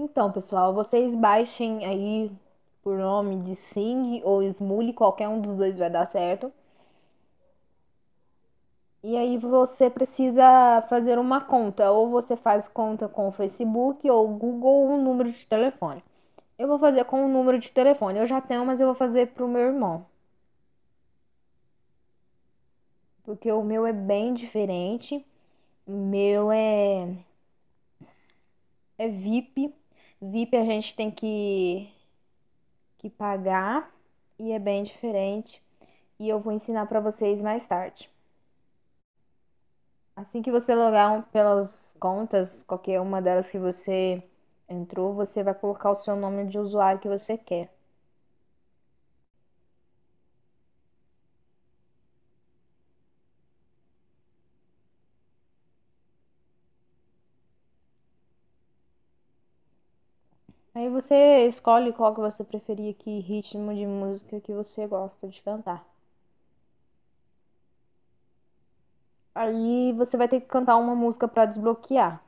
Então, pessoal, vocês baixem aí por nome de Sing ou Smule, qualquer um dos dois vai dar certo. E aí você precisa fazer uma conta, ou você faz conta com o Facebook ou Google ou um número de telefone. Eu vou fazer com o número de telefone. Eu já tenho, mas eu vou fazer pro meu irmão. Porque o meu é bem diferente. O meu é é VIP VIP a gente tem que, que pagar e é bem diferente. E eu vou ensinar para vocês mais tarde. Assim que você logar pelas contas, qualquer uma delas que você entrou, você vai colocar o seu nome de usuário que você quer. você escolhe qual que você preferir, que ritmo de música que você gosta de cantar. Aí você vai ter que cantar uma música para desbloquear.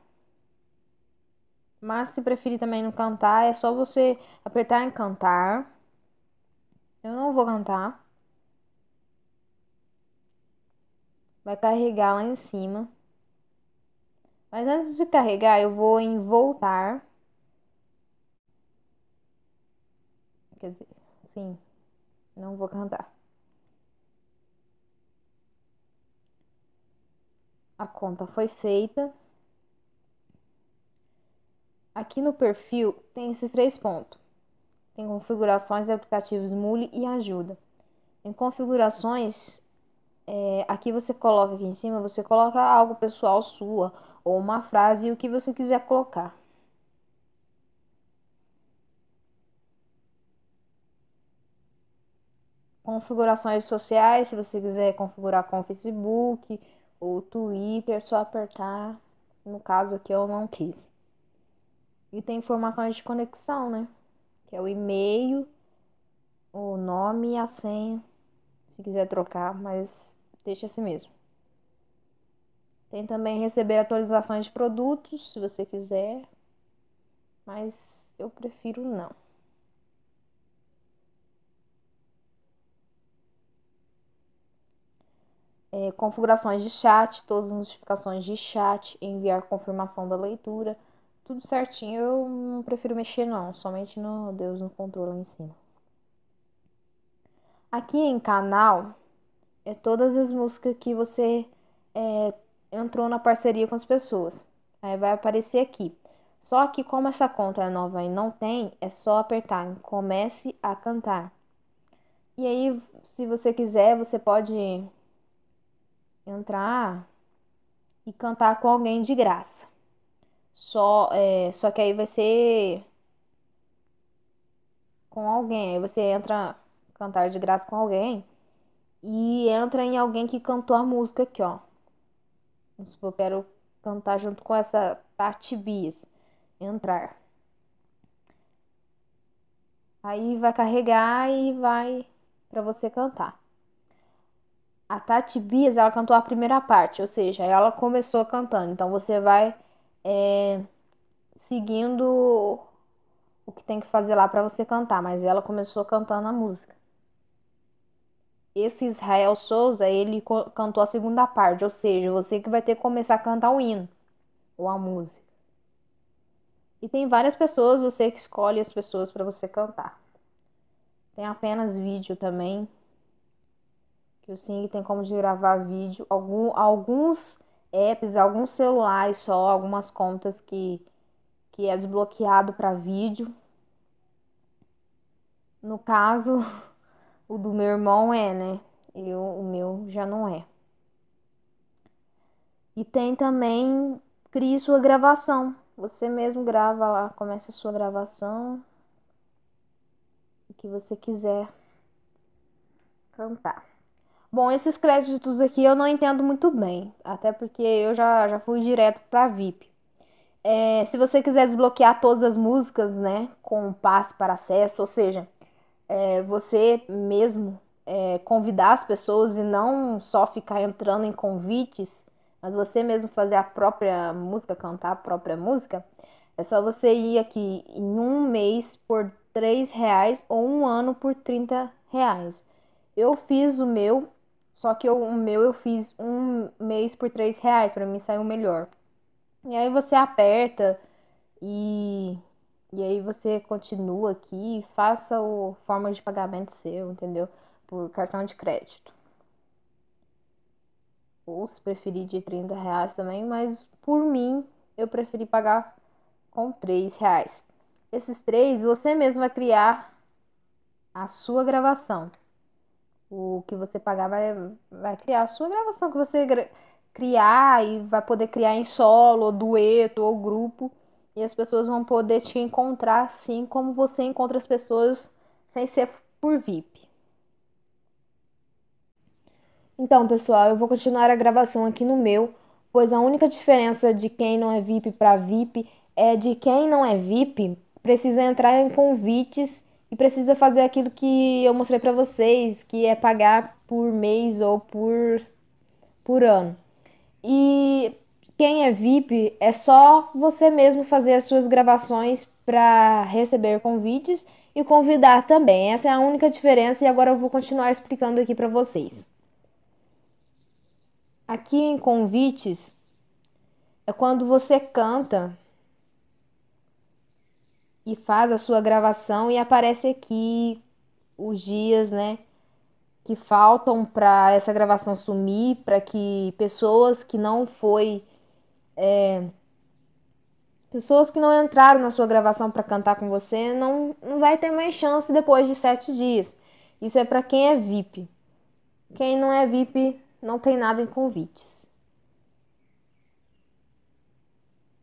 Mas se preferir também não cantar, é só você apertar em cantar. Eu não vou cantar. Vai carregar lá em cima. Mas antes de carregar, eu vou em voltar. Quer dizer, sim, não vou cantar. A conta foi feita. Aqui no perfil tem esses três pontos. Tem configurações, aplicativos Mule e ajuda. Em configurações, é, aqui você coloca aqui em cima, você coloca algo pessoal sua ou uma frase e o que você quiser colocar. configurações sociais, se você quiser configurar com o Facebook ou Twitter, é só apertar. No caso aqui eu não quis. E tem informações de conexão, né? Que é o e-mail, o nome e a senha. Se quiser trocar, mas deixa assim mesmo. Tem também receber atualizações de produtos, se você quiser. Mas eu prefiro não. é, configurações de chat, todas as notificações de chat, enviar confirmação da leitura, tudo certinho. Eu não prefiro mexer não, somente no Deus no controle lá em cima. Aqui em canal é todas as músicas que você é, entrou na parceria com as pessoas. Aí vai aparecer aqui. Só que como essa conta é nova e não tem, é só apertar em comece a cantar. E aí, se você quiser, você pode entrar e cantar com alguém de graça. Só, é, só que aí vai ser com alguém. Aí você entra cantar de graça com alguém e entra em alguém que cantou a música aqui, ó. Vamos supor, eu quero cantar junto com essa Tati Bias. Entrar. Aí vai carregar e vai para você cantar a Tati Bias, ela cantou a primeira parte, ou seja, ela começou cantando. Então você vai é, seguindo o que tem que fazer lá para você cantar, mas ela começou cantando a música. Esse Israel Souza, ele cantou a segunda parte, ou seja, você que vai ter que começar a cantar o hino ou a música. E tem várias pessoas, você que escolhe as pessoas para você cantar. Tem apenas vídeo também, que o Sing tem como de gravar vídeo, algum, alguns apps, alguns celulares só, algumas contas que, que é desbloqueado para vídeo. No caso, o do meu irmão é, né? Eu, o meu já não é. E tem também crie sua gravação. Você mesmo grava lá, começa a sua gravação. O que você quiser cantar. Bom, esses créditos aqui eu não entendo muito bem, até porque eu já, já fui direto para VIP. É, se você quiser desbloquear todas as músicas, né, com passe para acesso, ou seja, é, você mesmo é, convidar as pessoas e não só ficar entrando em convites, mas você mesmo fazer a própria música, cantar a própria música, é só você ir aqui em um mês por 3 reais ou um ano por 30 reais. Eu fiz o meu só que eu, o meu eu fiz um mês por três reais, para mim saiu melhor. E aí você aperta e, e aí você continua aqui, faça o forma de pagamento seu, entendeu? Por cartão de crédito. Ou se preferir de 30 reais também, mas por mim eu preferi pagar com 3 reais. Esses três você mesmo vai criar a sua gravação. O que você pagar vai, vai criar a sua gravação que você criar e vai poder criar em solo, ou dueto, ou grupo. E as pessoas vão poder te encontrar assim como você encontra as pessoas sem ser por VIP. Então, pessoal, eu vou continuar a gravação aqui no meu, pois a única diferença de quem não é VIP para VIP é de quem não é VIP precisa entrar em convites e precisa fazer aquilo que eu mostrei para vocês, que é pagar por mês ou por, por ano. E quem é VIP é só você mesmo fazer as suas gravações para receber convites e convidar também. Essa é a única diferença e agora eu vou continuar explicando aqui para vocês. Aqui em convites é quando você canta e faz a sua gravação e aparece aqui os dias, né, que faltam para essa gravação sumir, para que pessoas que não foi é, pessoas que não entraram na sua gravação para cantar com você não, não vai ter mais chance depois de sete dias. Isso é para quem é VIP. Quem não é VIP não tem nada em convites.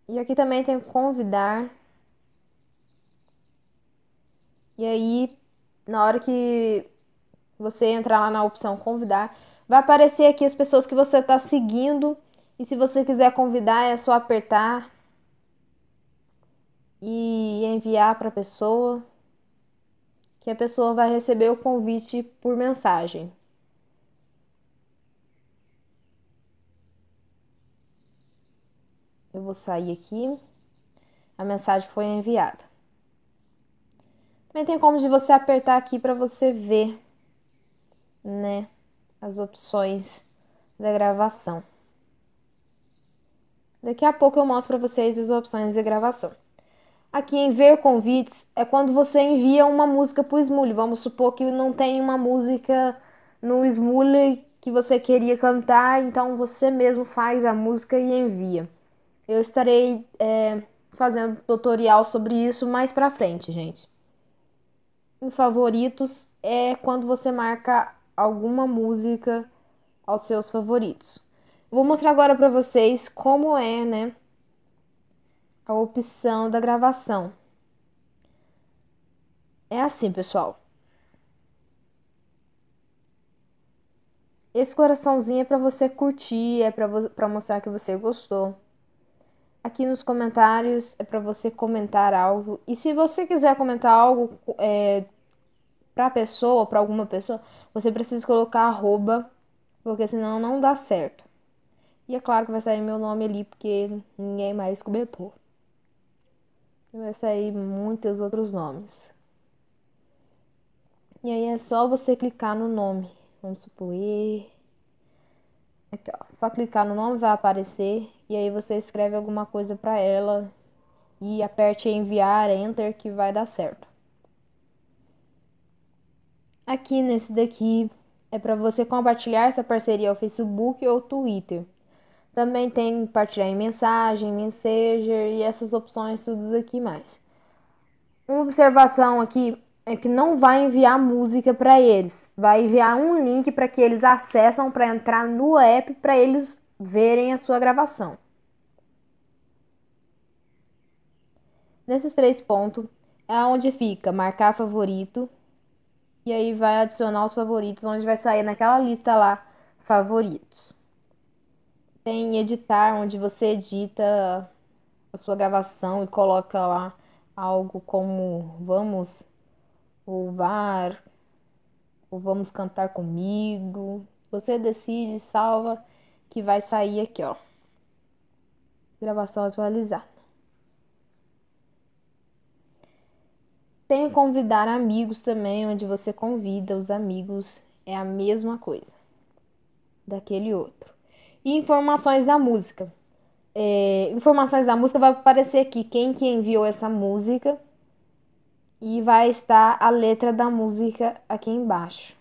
E aqui também tem convidar e aí, na hora que você entrar lá na opção convidar, vai aparecer aqui as pessoas que você está seguindo. E se você quiser convidar, é só apertar e enviar para a pessoa, que a pessoa vai receber o convite por mensagem. Eu vou sair aqui. A mensagem foi enviada. Também tem como de você apertar aqui para você ver, né, as opções da gravação. Daqui a pouco eu mostro para vocês as opções de gravação. Aqui em ver convites é quando você envia uma música para o Smule. Vamos supor que não tem uma música no Smule que você queria cantar, então você mesmo faz a música e envia. Eu estarei é, fazendo tutorial sobre isso mais para frente, gente em favoritos é quando você marca alguma música aos seus favoritos. Vou mostrar agora para vocês como é, né, a opção da gravação. É assim, pessoal. Esse coraçãozinho é para você curtir, é para mostrar que você gostou aqui nos comentários é para você comentar algo. E se você quiser comentar algo é, para pessoa, para alguma pessoa, você precisa colocar arroba, porque senão não dá certo. E é claro que vai sair meu nome ali, porque ninguém mais comentou. Vai sair muitos outros nomes. E aí é só você clicar no nome. Vamos supor. Aqui, ó. Só clicar no nome vai aparecer e aí você escreve alguma coisa para ela e aperte enviar, enter que vai dar certo. Aqui nesse daqui é para você compartilhar essa parceria ao Facebook ou Twitter. Também tem compartilhar em mensagem, Messenger e essas opções todas aqui mais. Uma observação aqui é que não vai enviar música para eles, vai enviar um link para que eles acessam para entrar no app para eles verem a sua gravação. Nesses três pontos é onde fica marcar favorito e aí vai adicionar os favoritos onde vai sair naquela lista lá favoritos. Tem editar onde você edita a sua gravação e coloca lá algo como vamos louvar ou vamos cantar comigo. Você decide, salva que vai sair aqui, ó. Gravação atualizada. Tem convidar amigos também, onde você convida os amigos, é a mesma coisa daquele outro. E informações da música. É, informações da música vai aparecer aqui quem que enviou essa música e vai estar a letra da música aqui embaixo.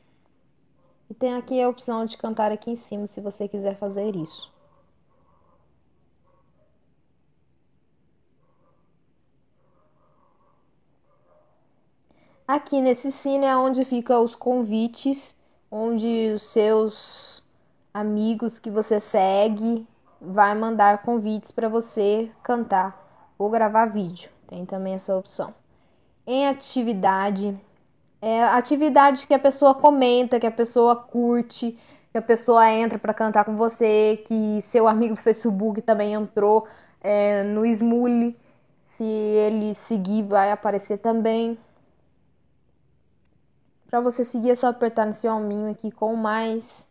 E tem aqui a opção de cantar aqui em cima, se você quiser fazer isso. Aqui nesse sino é onde fica os convites, onde os seus amigos que você segue vai mandar convites para você cantar ou gravar vídeo. Tem também essa opção. Em atividade, é, atividades que a pessoa comenta, que a pessoa curte, que a pessoa entra para cantar com você, que seu amigo do Facebook também entrou é, no Smule. Se ele seguir, vai aparecer também. Para você seguir, é só apertar nesse alminho aqui com mais.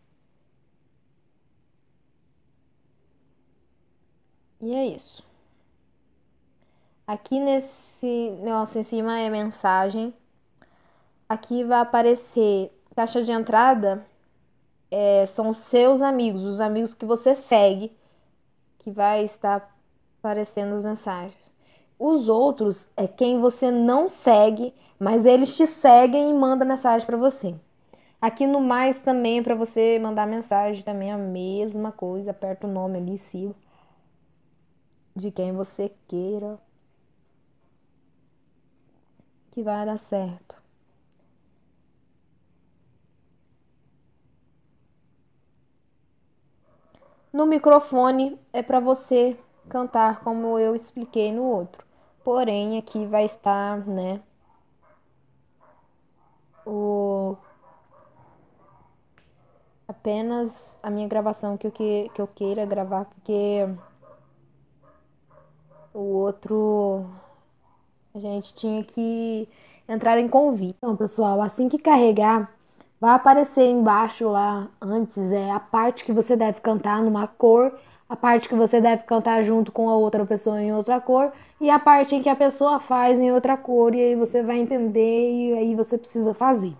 E é isso. Aqui nesse negócio em cima é mensagem aqui vai aparecer caixa de entrada, é, são os seus amigos, os amigos que você segue, que vai estar aparecendo as mensagens. Os outros é quem você não segue, mas eles te seguem e mandam mensagem para você. Aqui no mais também é para você mandar mensagem, também a mesma coisa, aperta o nome ali em cima de quem você queira que vai dar certo. No microfone é para você cantar como eu expliquei no outro. Porém, aqui vai estar, né, o apenas a minha gravação que eu, que, que eu queira gravar, porque o outro a gente tinha que entrar em convite. Então, pessoal, assim que carregar Vai aparecer embaixo lá antes é a parte que você deve cantar numa cor, a parte que você deve cantar junto com a outra pessoa em outra cor e a parte em que a pessoa faz em outra cor e aí você vai entender e aí você precisa fazer.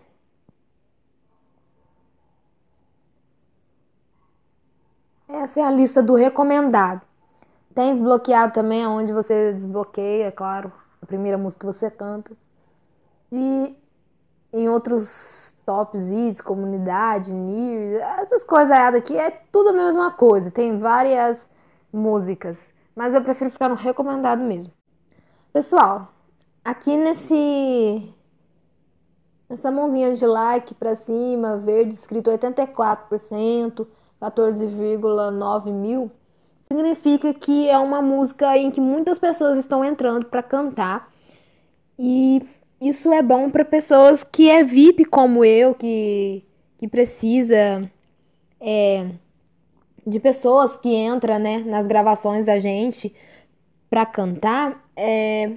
Essa é a lista do recomendado. Tem desbloqueado também, onde você desbloqueia, é claro, a primeira música que você canta. E em outros tops, is, comunidade, near, essas coisas aqui é tudo a mesma coisa. Tem várias músicas, mas eu prefiro ficar no recomendado mesmo. Pessoal, aqui nesse essa mãozinha de like para cima, verde escrito 84%, 14,9 mil, significa que é uma música em que muitas pessoas estão entrando para cantar. E isso é bom para pessoas que é VIP como eu, que, que precisa é, de pessoas que entra né, nas gravações da gente para cantar. É,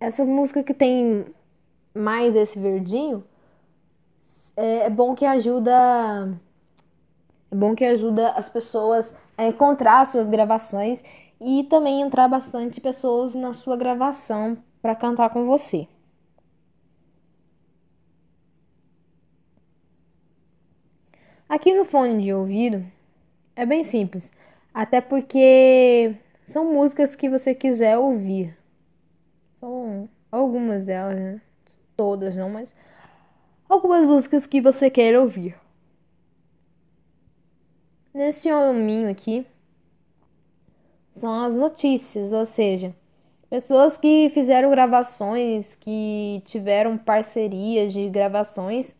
essas músicas que tem mais esse verdinho é, é, bom que ajuda é bom que ajuda as pessoas a encontrar suas gravações e também entrar bastante pessoas na sua gravação para cantar com você. Aqui no fone de ouvido é bem simples, até porque são músicas que você quiser ouvir. São algumas delas, né? Todas não, mas algumas músicas que você quer ouvir. Nesse hominho aqui são as notícias, ou seja, pessoas que fizeram gravações, que tiveram parcerias de gravações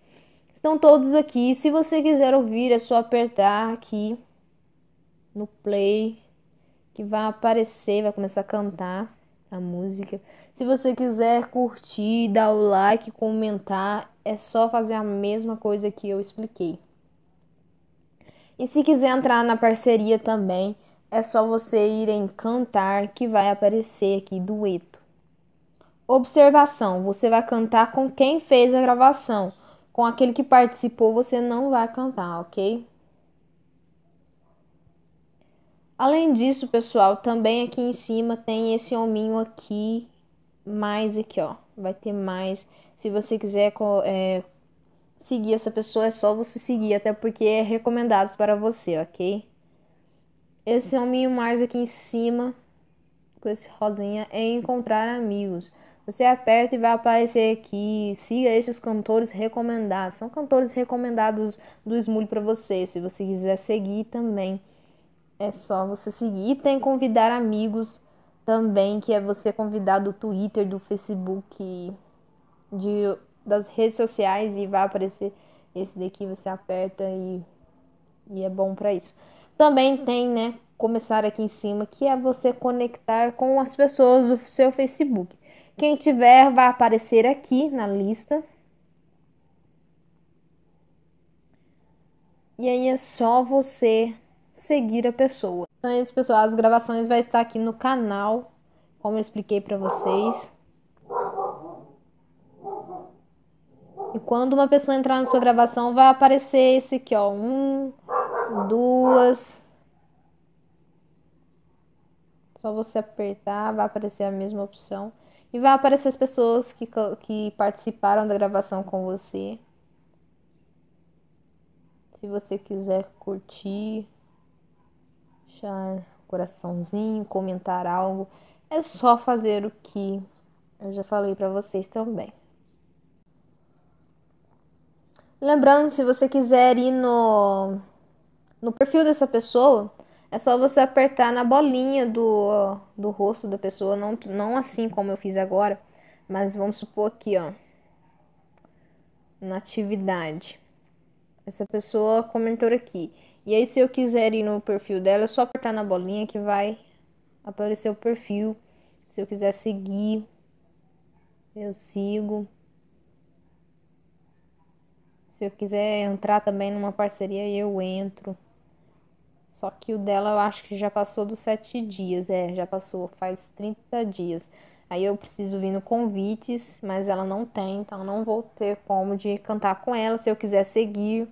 Estão todos aqui. Se você quiser ouvir, é só apertar aqui no play que vai aparecer, vai começar a cantar a música. Se você quiser curtir, dar o like, comentar, é só fazer a mesma coisa que eu expliquei. E se quiser entrar na parceria também, é só você ir em cantar que vai aparecer aqui dueto. Observação: você vai cantar com quem fez a gravação com aquele que participou, você não vai cantar, ok? Além disso, pessoal, também aqui em cima tem esse hominho aqui, mais aqui, ó. Vai ter mais. Se você quiser é, seguir essa pessoa, é só você seguir, até porque é recomendado para você, ok? Esse hominho mais aqui em cima, com esse rosinha, é encontrar amigos. Você aperta e vai aparecer aqui. Siga estes cantores recomendados. São cantores recomendados do Smule para você. Se você quiser seguir também, é só você seguir. E tem convidar amigos também, que é você convidar do Twitter, do Facebook, de, das redes sociais e vai aparecer esse daqui. Você aperta e, e é bom para isso. Também tem, né? Começar aqui em cima, que é você conectar com as pessoas do seu Facebook. Quem tiver vai aparecer aqui na lista. E aí é só você seguir a pessoa. Então é isso, pessoal. As gravações vai estar aqui no canal, como eu expliquei para vocês. E quando uma pessoa entrar na sua gravação, vai aparecer esse aqui, ó. Um, duas. Só você apertar, vai aparecer a mesma opção. E vai aparecer as pessoas que, que participaram da gravação com você. Se você quiser curtir, deixar coraçãozinho, comentar algo, é só fazer o que eu já falei para vocês também. Lembrando, se você quiser ir no, no perfil dessa pessoa, é só você apertar na bolinha do, do rosto da pessoa, não, não assim como eu fiz agora, mas vamos supor aqui, ó, na atividade. Essa pessoa comentou aqui. E aí, se eu quiser ir no perfil dela, é só apertar na bolinha que vai aparecer o perfil. Se eu quiser seguir, eu sigo. Se eu quiser entrar também numa parceria, eu entro. Só que o dela eu acho que já passou dos sete dias, é, já passou, faz 30 dias. Aí eu preciso vir no convites, mas ela não tem, então não vou ter como de cantar com ela. Se eu quiser seguir,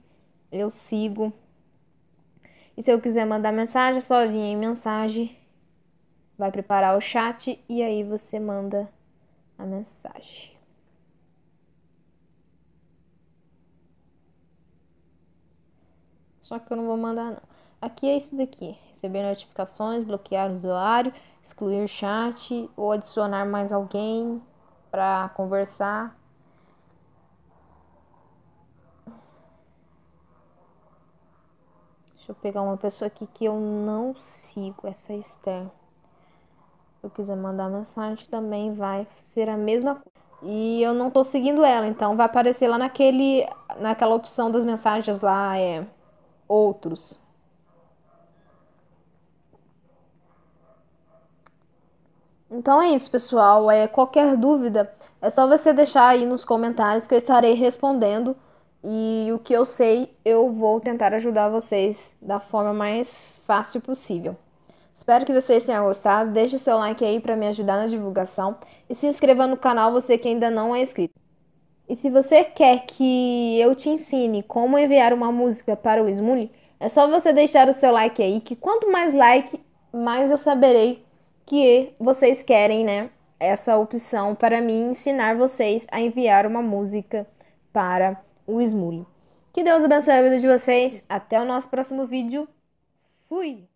eu sigo. E se eu quiser mandar mensagem, é só vir em mensagem. Vai preparar o chat e aí você manda a mensagem. Só que eu não vou mandar não. Aqui é isso daqui: receber notificações, bloquear o usuário, excluir chat ou adicionar mais alguém para conversar. Deixa eu pegar uma pessoa aqui que eu não sigo, essa Esther. Se eu quiser mandar mensagem também vai ser a mesma coisa. E eu não tô seguindo ela, então vai aparecer lá naquele naquela opção das mensagens lá é outros. Então é isso, pessoal. É, qualquer dúvida é só você deixar aí nos comentários que eu estarei respondendo. E o que eu sei, eu vou tentar ajudar vocês da forma mais fácil possível. Espero que vocês tenham gostado. Deixe o seu like aí para me ajudar na divulgação e se inscreva no canal você que ainda não é inscrito. E se você quer que eu te ensine como enviar uma música para o Smule, é só você deixar o seu like aí, que quanto mais like, mais eu saberei que vocês querem, né? Essa opção para mim ensinar vocês a enviar uma música para o Smule Que Deus abençoe a vida de vocês. Até o nosso próximo vídeo. Fui!